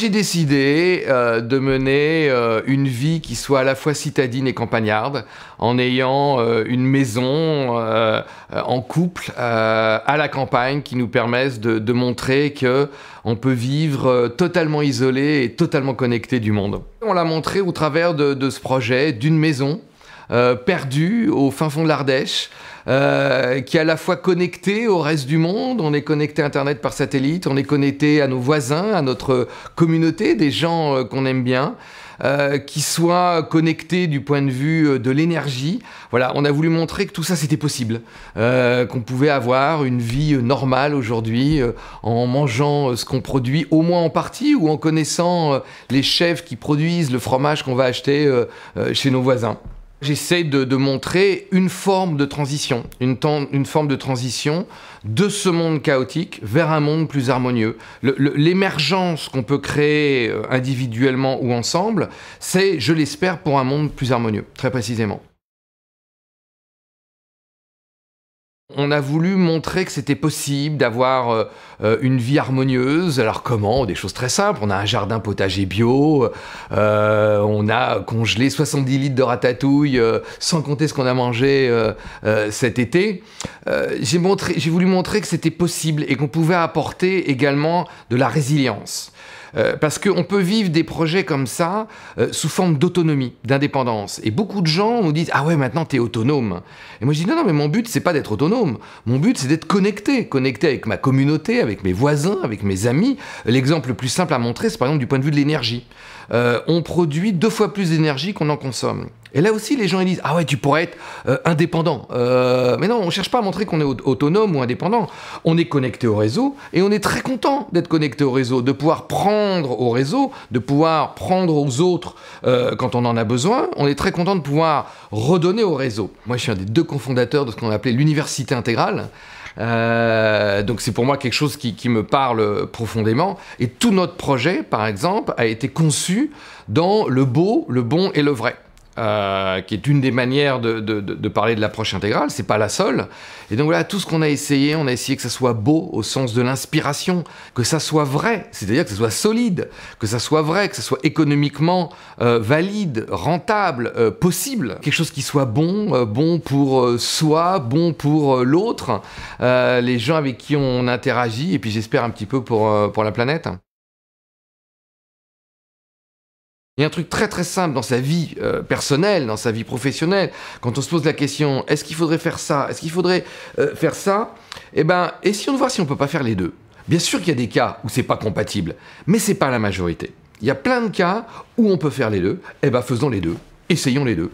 J'ai décidé euh, de mener euh, une vie qui soit à la fois citadine et campagnarde, en ayant euh, une maison en couple à la campagne qui nous permette de, montrer que on peut vivre totalement isolé et totalement connecté du monde. On l'a montré au travers de ce projet d'une maison euh, perdu au fin fond de l'Ardèche, euh, qui est à la fois connecté au reste du monde, on est connecté à Internet par satellite, on est connecté à nos voisins, à notre communauté, des gens euh, qu'on aime bien. qui soit connecté du point de vue de l'énergie. Voilà, on a voulu montrer que tout ça c'était possible, qu'on pouvait avoir une vie normale aujourd'hui en mangeant ce qu'on produit au moins en partie ou en connaissant les chefs qui produisent le fromage qu'on va acheter chez nos voisins. J'essaie de, montrer une forme de transition, une, une, forme de transition de ce monde chaotique vers un monde plus harmonieux. L'émergence qu'on peut créer euh, individuellement ou ensemble, c'est, je l'espère, pour un monde plus harmonieux, très précisément. On a voulu montrer que c'était possible d'avoir euh, euh, une vie harmonieuse. Alors comment Des choses très simples. On a un jardin potager bio, euh, on a congelé 70 litres de ratatouille, sans compter ce qu'on a mangé cet été. J'ai voulu montrer que c'était possible et qu'on pouvait apporter également de la résilience. Euh, parce qu'on peut vivre des projets comme ça euh, sous forme d'autonomie, d'indépendance. Et beaucoup de gens nous disent Ah ouais, maintenant t'es autonome. Et moi je dis Non, non, mais mon but c'est pas d'être autonome. Mon but c'est d'être connecté, connecté avec ma communauté, avec mes voisins, avec mes amis. L'exemple le plus simple à montrer, c'est par exemple du point de vue de l'énergie. Euh, on produit deux fois plus d'énergie qu'on en consomme. Et là aussi, les gens ils disent Ah ouais, tu pourrais être euh, indépendant. Euh, mais non, on ne cherche pas à montrer qu'on est autonome ou indépendant. On est connecté au réseau et on est très content d'être connecté au réseau, de pouvoir prendre au réseau, de pouvoir prendre aux autres euh, quand on en a besoin. On est très content de pouvoir redonner au réseau. Moi, je suis un des deux cofondateurs de ce qu'on appelait l'université intégrale. donc c'est pour moi quelque chose qui, me parle profondément. Et tout notre projet, par exemple, a été conçu dans le beau, le bon et le vrai. Euh, qui est une des manières de, parler de l'approche intégrale, c'est pas la seule. Et donc là, tout ce qu'on a essayé, on a essayé que ça soit beau au sens de l'inspiration, que ça soit vrai, c'est-à-dire que ça soit solide, que ça soit vrai, que ça soit économiquement euh, valide, rentable, euh, possible, quelque chose qui soit bon, bon pour soi, bon pour l'autre, les gens avec qui on interagit, et puis j'espère un petit peu pour, pour la planète. Il y a un truc très très simple dans sa vie euh, personnelle, dans sa vie professionnelle. Quand on se pose la question, est-ce qu'il faudrait faire ça Est-ce qu'il faudrait euh, faire ça Eh ben, essayons de voir si on ne peut pas faire les deux. Bien sûr qu'il y a des cas où c'est pas compatible, mais c'est pas la majorité. Il y a plein de cas où on peut faire les deux. Eh ben, faisons les deux. Essayons les deux.